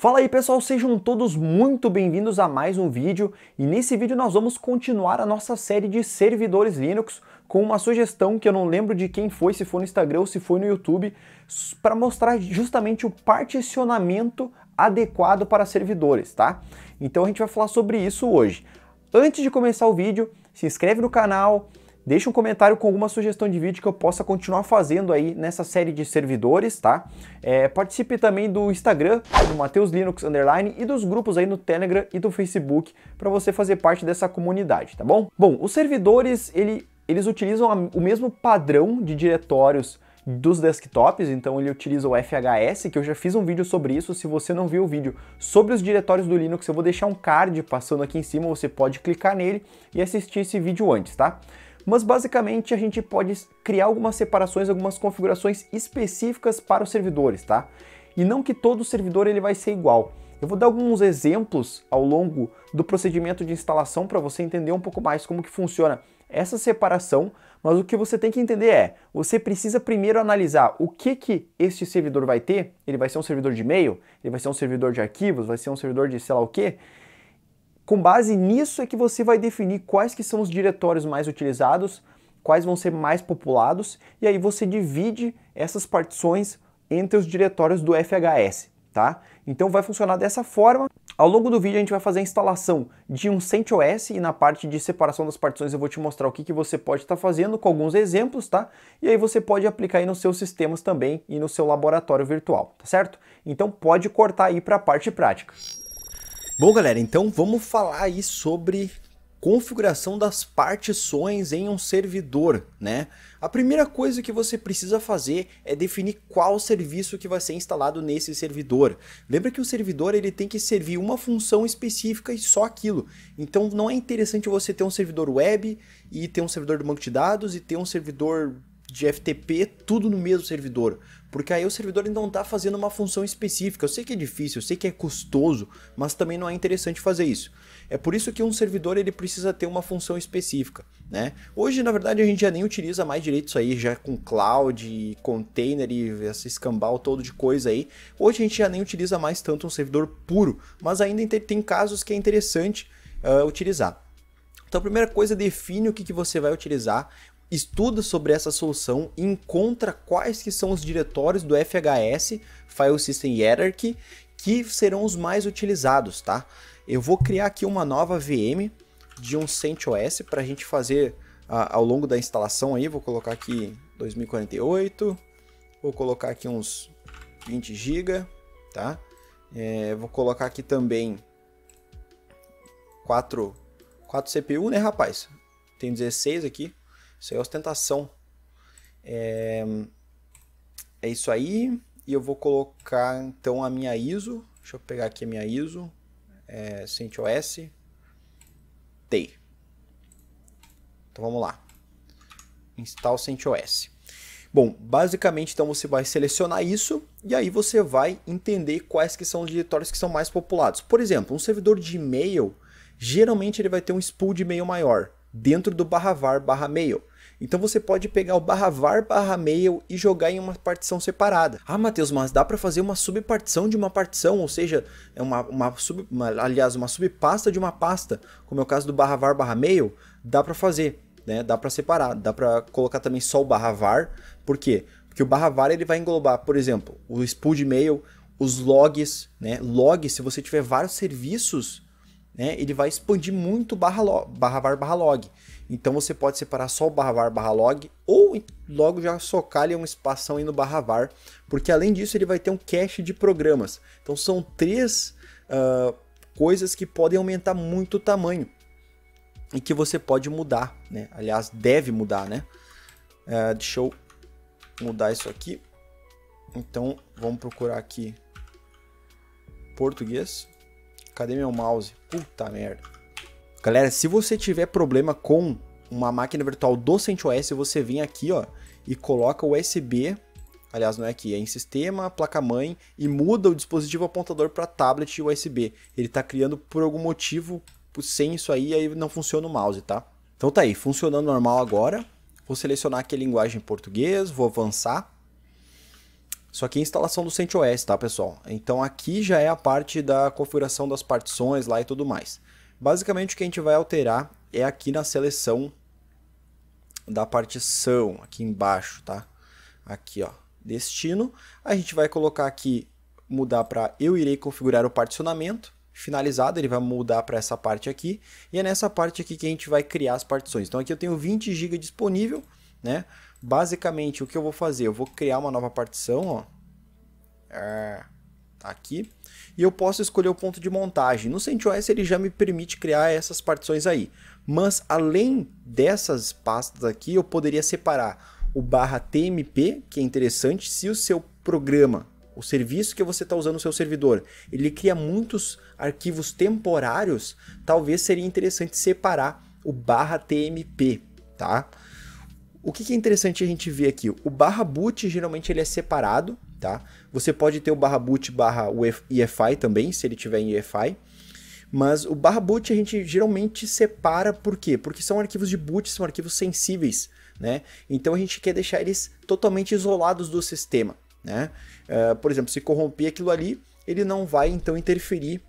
Fala aí pessoal, sejam todos muito bem-vindos a mais um vídeo e nesse vídeo nós vamos continuar a nossa série de servidores Linux com uma sugestão que eu não lembro de quem foi, se foi no Instagram ou se foi no YouTube, para mostrar justamente o particionamento adequado para servidores, tá? Então a gente vai falar sobre isso hoje. Antes de começar o vídeo, se inscreve no canal, Deixe um comentário com alguma sugestão de vídeo que eu possa continuar fazendo aí nessa série de servidores, tá? É, participe também do Instagram, do Mateus Linux Underline, e dos grupos aí no Telegram e do Facebook para você fazer parte dessa comunidade, tá bom? Bom, os servidores, ele, eles utilizam o mesmo padrão de diretórios dos desktops, então ele utiliza o FHS, que eu já fiz um vídeo sobre isso, se você não viu o vídeo sobre os diretórios do Linux, eu vou deixar um card passando aqui em cima, você pode clicar nele e assistir esse vídeo antes, tá? Mas basicamente a gente pode criar algumas separações, algumas configurações específicas para os servidores, tá? E não que todo servidor ele vai ser igual. Eu vou dar alguns exemplos ao longo do procedimento de instalação para você entender um pouco mais como que funciona essa separação, mas o que você tem que entender é, você precisa primeiro analisar o que que este servidor vai ter, ele vai ser um servidor de e-mail, ele vai ser um servidor de arquivos, vai ser um servidor de sei lá o que, com base nisso é que você vai definir quais que são os diretórios mais utilizados, quais vão ser mais populados, e aí você divide essas partições entre os diretórios do FHS, tá? Então vai funcionar dessa forma. Ao longo do vídeo a gente vai fazer a instalação de um CentOS e na parte de separação das partições eu vou te mostrar o que, que você pode estar tá fazendo com alguns exemplos, tá? E aí você pode aplicar aí nos seus sistemas também e no seu laboratório virtual, tá certo? Então pode cortar aí para a parte prática. Bom, galera, então vamos falar aí sobre configuração das partições em um servidor, né? A primeira coisa que você precisa fazer é definir qual serviço que vai ser instalado nesse servidor. Lembra que o servidor ele tem que servir uma função específica e só aquilo. Então não é interessante você ter um servidor web e ter um servidor de banco de dados e ter um servidor de FTP tudo no mesmo servidor, porque aí o servidor ainda não está fazendo uma função específica. Eu sei que é difícil, eu sei que é custoso, mas também não é interessante fazer isso. É por isso que um servidor ele precisa ter uma função específica, né? Hoje, na verdade, a gente já nem utiliza mais direito isso aí, já com cloud, container e esse escambau todo de coisa aí. Hoje a gente já nem utiliza mais tanto um servidor puro, mas ainda tem casos que é interessante uh, utilizar. Então, a primeira coisa, define o que, que você vai utilizar, estuda sobre essa solução e encontra quais que são os diretórios do FHS, File System Hierarchy, que serão os mais utilizados, tá? Eu vou criar aqui uma nova VM de um CentOS para a gente fazer a, ao longo da instalação aí, vou colocar aqui 2048, vou colocar aqui uns 20 GB, tá? É, vou colocar aqui também 4, 4 CPU, né, rapaz? Tem 16 aqui, isso é ostentação. É, é isso aí. E eu vou colocar então a minha ISO. Deixa eu pegar aqui a minha ISO. É, CentOS. T. Então vamos lá. Install CentOS. Bom, basicamente então você vai selecionar isso e aí você vai entender quais que são os diretórios que são mais populados. Por exemplo, um servidor de e-mail, geralmente ele vai ter um spool de e-mail maior dentro do barra var barra mail. Então você pode pegar o barra var barra mail e jogar em uma partição separada. Ah, Matheus, mas dá para fazer uma subpartição de uma partição, ou seja, é uma, uma, sub, uma, aliás, uma subpasta de uma pasta, como é o caso do barra var barra mail, dá para fazer, né? Dá para separar, dá para colocar também só o barra var. Por quê? Porque o barra var ele vai englobar, por exemplo, o spool de mail, os logs, né? Logs, se você tiver vários serviços né, ele vai expandir muito barra, log, barra var barra log. Então você pode separar só o barra var barra log ou logo já socar ali uma espação aí no barra var, porque além disso ele vai ter um cache de programas. Então são três uh, coisas que podem aumentar muito o tamanho e que você pode mudar, né? Aliás, deve mudar, né? Uh, deixa eu mudar isso aqui. Então vamos procurar aqui português Cadê meu mouse? Puta merda. Galera, se você tiver problema com uma máquina virtual do CentOS, você vem aqui, ó, e coloca o USB, aliás, não é aqui, é em sistema, placa-mãe, e muda o dispositivo apontador para tablet USB. Ele está criando por algum motivo, sem isso aí, aí não funciona o mouse, tá? Então tá aí, funcionando normal agora. Vou selecionar aqui a linguagem em português, vou avançar. Isso aqui é a instalação do CentOS, tá, pessoal? Então aqui já é a parte da configuração das partições lá e tudo mais. Basicamente o que a gente vai alterar é aqui na seleção da partição, aqui embaixo, tá? Aqui, ó, destino. A gente vai colocar aqui, mudar para eu irei configurar o particionamento. Finalizado, ele vai mudar para essa parte aqui. E é nessa parte aqui que a gente vai criar as partições. Então aqui eu tenho 20 GB disponível né? Basicamente, o que eu vou fazer? Eu vou criar uma nova partição, ó. É, tá aqui. E eu posso escolher o ponto de montagem. No CentOS ele já me permite criar essas partições aí. Mas além dessas pastas aqui, eu poderia separar o barra TMP, que é interessante, se o seu programa o serviço que você está usando no seu servidor, ele cria muitos arquivos temporários, talvez seria interessante separar o barra TMP, tá? O que, é interessante a gente ver aqui? O barra boot geralmente ele é separado, tá? Você pode ter o barra boot barra EFI também, se ele tiver em EFI. Mas o barra boot a gente geralmente separa por quê? Porque são arquivos de boot, são arquivos sensíveis, né? Então a gente quer deixar eles totalmente isolados do sistema, né? Uh, por exemplo, se corromper aquilo ali, ele não vai então interferir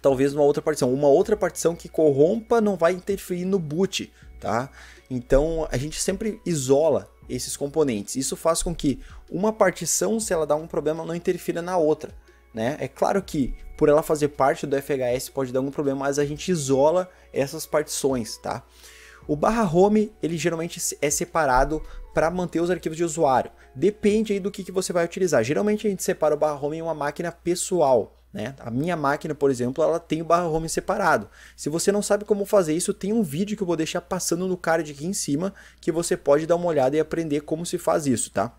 talvez numa outra partição. Uma outra partição que corrompa não vai interferir no boot, tá? Então a gente sempre isola esses componentes. Isso faz com que uma partição, se ela dá um problema, não interfira na outra. Né? É claro que por ela fazer parte do FHS pode dar algum problema, mas a gente isola essas partições, tá? O barra home ele geralmente é separado para manter os arquivos de usuário. Depende aí do que, que você vai utilizar. Geralmente a gente separa o barra home em uma máquina pessoal, né? A minha máquina, por exemplo, ela tem o barra home separado. Se você não sabe como fazer isso, tem um vídeo que eu vou deixar passando no card aqui em cima que você pode dar uma olhada e aprender como se faz isso, tá?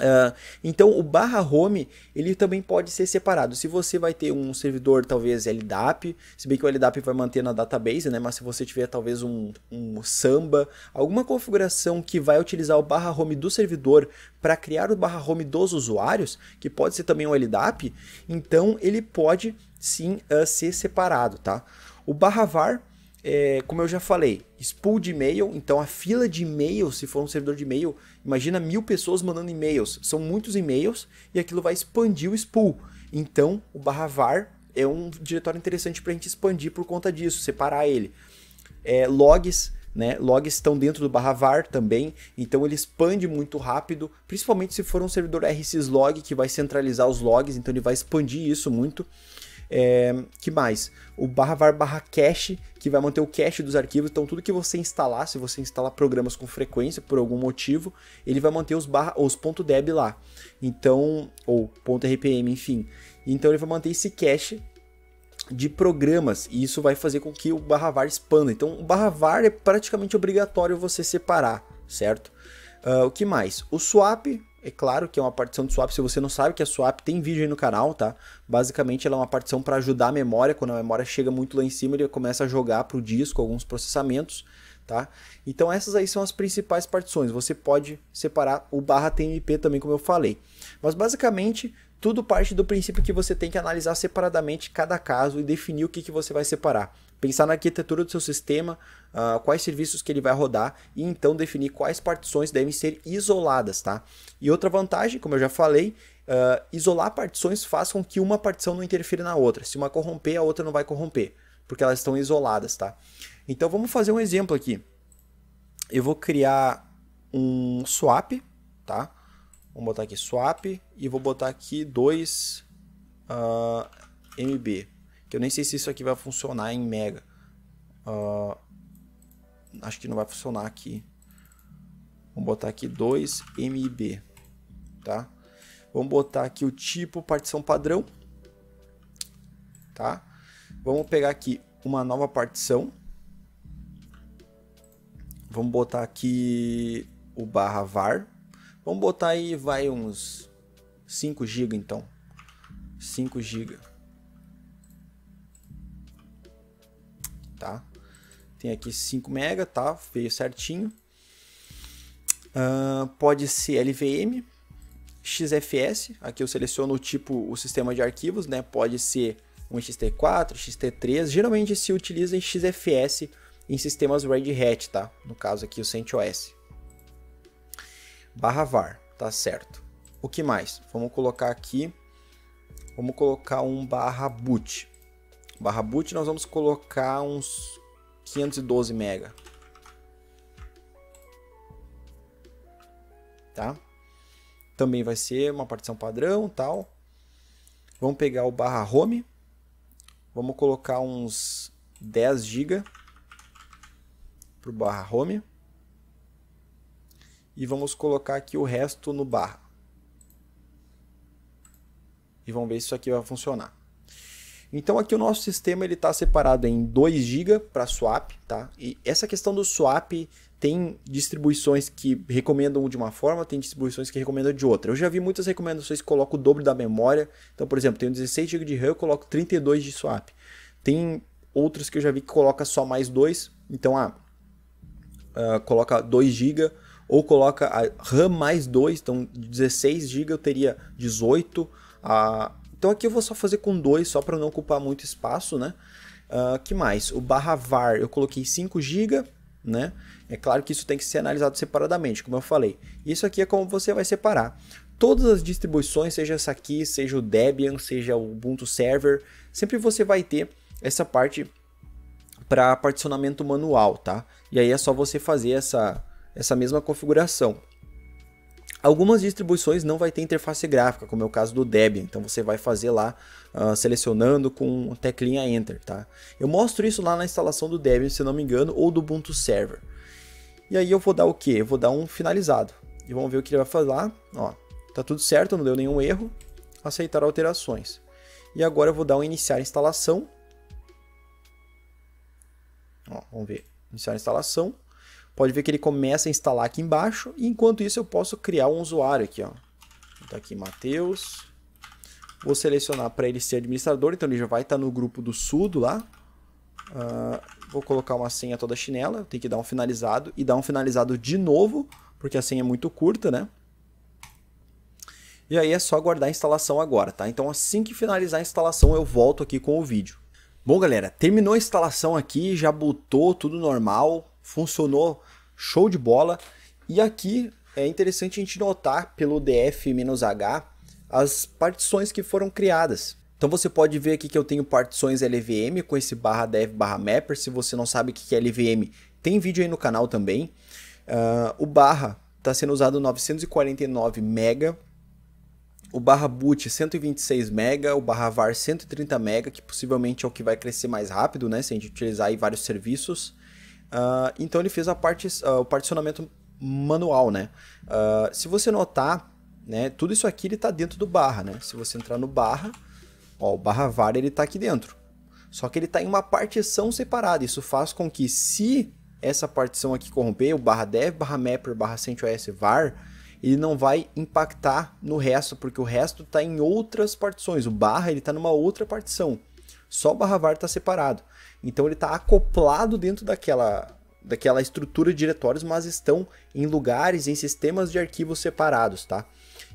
Uh, então o barra home ele também pode ser separado. Se você vai ter um servidor talvez LDAP, se bem que o LDAP vai manter na database, né? Mas se você tiver talvez um, um samba, alguma configuração que vai utilizar o barra home do servidor para criar o barra home dos usuários, que pode ser também um LDAP, então ele pode sim uh, ser separado, tá? O barra var, é, como eu já falei, spool de e-mail, então a fila de e mails se for um servidor de e-mail, imagina mil pessoas mandando e-mails, são muitos e-mails e aquilo vai expandir o spool. Então o barra var é um diretório interessante para a gente expandir por conta disso, separar ele. É, logs, né? Logs estão dentro do barra var também, então ele expande muito rápido, principalmente se for um servidor RCS que vai centralizar os logs, então ele vai expandir isso muito. É, que mais? O barra var barra cache, que vai manter o cache dos arquivos. Então, tudo que você instalar, se você instalar programas com frequência, por algum motivo, ele vai manter os, barra, os .deb lá. Então, ou .rpm, enfim. Então, ele vai manter esse cache de programas e isso vai fazer com que o barra var expanda. Então, o barra var é praticamente obrigatório você separar, certo? Uh, o que mais? O swap é claro que é uma partição de swap. Se você não sabe que é swap, tem vídeo aí no canal, tá? Basicamente, ela é uma partição para ajudar a memória. Quando a memória chega muito lá em cima, ele começa a jogar para o disco alguns processamentos, tá? Então, essas aí são as principais partições. Você pode separar o barra TMP também, como eu falei. Mas, basicamente, tudo parte do princípio que você tem que analisar separadamente cada caso e definir o que, que você vai separar. Pensar na arquitetura do seu sistema, uh, quais serviços que ele vai rodar e então definir quais partições devem ser isoladas, tá? E outra vantagem, como eu já falei, uh, isolar partições faz com que uma partição não interfira na outra. Se uma corromper, a outra não vai corromper, porque elas estão isoladas, tá? Então vamos fazer um exemplo aqui. Eu vou criar um swap, tá? Vamos botar aqui swap e vou botar aqui 2 uh, MB. Que eu nem sei se isso aqui vai funcionar em mega. Uh, acho que não vai funcionar aqui. Vamos botar aqui 2 MB, tá? Vamos botar aqui o tipo partição padrão, tá? Vamos pegar aqui uma nova partição. Vamos botar aqui o barra var Vamos botar aí, vai uns 5 GB então. 5 GB. Tá? Tem aqui 5 MB, tá? Veio certinho. Uh, pode ser LVM, XFS. Aqui eu seleciono o tipo, o sistema de arquivos, né? Pode ser um XT4, XT3. Geralmente se utiliza em XFS em sistemas Red Hat, tá? No caso aqui o CentOS barra var, tá certo. O que mais? Vamos colocar aqui, vamos colocar um barra boot. Barra boot nós vamos colocar uns 512 mega. Tá? Também vai ser uma partição padrão, tal. Vamos pegar o barra home. Vamos colocar uns 10 GB para o barra home e vamos colocar aqui o resto no barra. E vamos ver se isso aqui vai funcionar. Então aqui o nosso sistema ele está separado em 2 GB para swap, tá? E essa questão do swap tem distribuições que recomendam de uma forma, tem distribuições que recomendam de outra. Eu já vi muitas recomendações que colocam o dobro da memória. Então, por exemplo, tenho 16 GB de RAM, eu coloco 32 de swap. Tem outros que eu já vi que coloca só mais 2. Então, ah, uh, coloca 2 GB ou coloca a RAM mais 2, então 16 GB eu teria 18. Ah, então aqui eu vou só fazer com 2, só para não ocupar muito espaço, né? Ah, que mais? O barra var eu coloquei 5 GB, né? É claro que isso tem que ser analisado separadamente, como eu falei. Isso aqui é como você vai separar. Todas as distribuições, seja essa aqui, seja o Debian, seja o Ubuntu Server, sempre você vai ter essa parte para particionamento manual, tá? E aí é só você fazer essa, essa mesma configuração. Algumas distribuições não vai ter interface gráfica, como é o caso do Debian, então você vai fazer lá uh, selecionando com teclinha Enter, tá? Eu mostro isso lá na instalação do Debian, se não me engano, ou do Ubuntu Server. E aí eu vou dar o que? Eu vou dar um finalizado. E vamos ver o que ele vai falar. Ó, tá tudo certo, não deu nenhum erro. Aceitar alterações. E agora eu vou dar um iniciar instalação. Ó, vamos ver. Iniciar instalação. Pode ver que ele começa a instalar aqui embaixo. E enquanto isso eu posso criar um usuário aqui. Ó. botar então, aqui Matheus. Vou selecionar para ele ser administrador. Então ele já vai estar tá no grupo do sudo lá. Uh, vou colocar uma senha toda chinela. Tem que dar um finalizado. E dar um finalizado de novo. Porque a senha é muito curta, né? E aí é só aguardar a instalação agora, tá? Então assim que finalizar a instalação eu volto aqui com o vídeo. Bom galera, terminou a instalação aqui, já botou tudo normal, funcionou show de bola. E aqui é interessante a gente notar pelo DF-H as partições que foram criadas. Então você pode ver aqui que eu tenho partições LVM com esse barra dev barra mapper. Se você não sabe o que é LVM, tem vídeo aí no canal também. Uh, o barra está sendo usado 949 mega. O barra boot 126 mega, o barra var 130 mega, que possivelmente é o que vai crescer mais rápido, né? Se a gente utilizar aí vários serviços. Uh, então ele fez a parte, uh, o particionamento manual, né? Uh, se você notar, né, tudo isso aqui ele está dentro do barra, né? Se você entrar no barra, ó, o barra var ele está aqui dentro. Só que ele está em uma partição separada. Isso faz com que se essa partição aqui corromper, o barra dev, barra mapper, barra CentOS var, ele não vai impactar no resto, porque o resto está em outras partições. O barra ele está numa outra partição. Só o barra var está separado. Então ele está acoplado dentro daquela, daquela estrutura de diretórios, mas estão em lugares, em sistemas de arquivos separados, tá?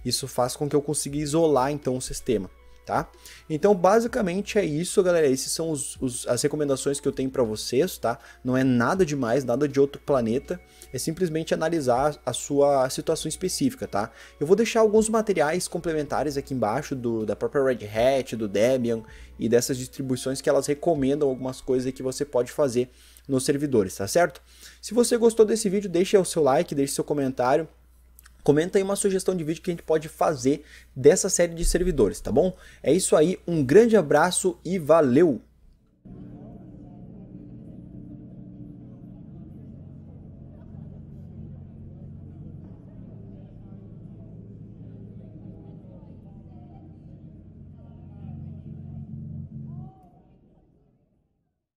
Isso faz com que eu consiga isolar então o sistema tá? Então, basicamente é isso, galera. Essas são os, os, as recomendações que eu tenho para vocês, tá? Não é nada demais, nada de outro planeta. É simplesmente analisar a sua situação específica, tá? Eu vou deixar alguns materiais complementares aqui embaixo do, da própria Red Hat, do Debian e dessas distribuições que elas recomendam algumas coisas que você pode fazer nos servidores, tá certo? Se você gostou desse vídeo, deixe o seu like, deixe seu comentário. Comenta aí uma sugestão de vídeo que a gente pode fazer dessa série de servidores, tá bom? É isso aí, um grande abraço e valeu!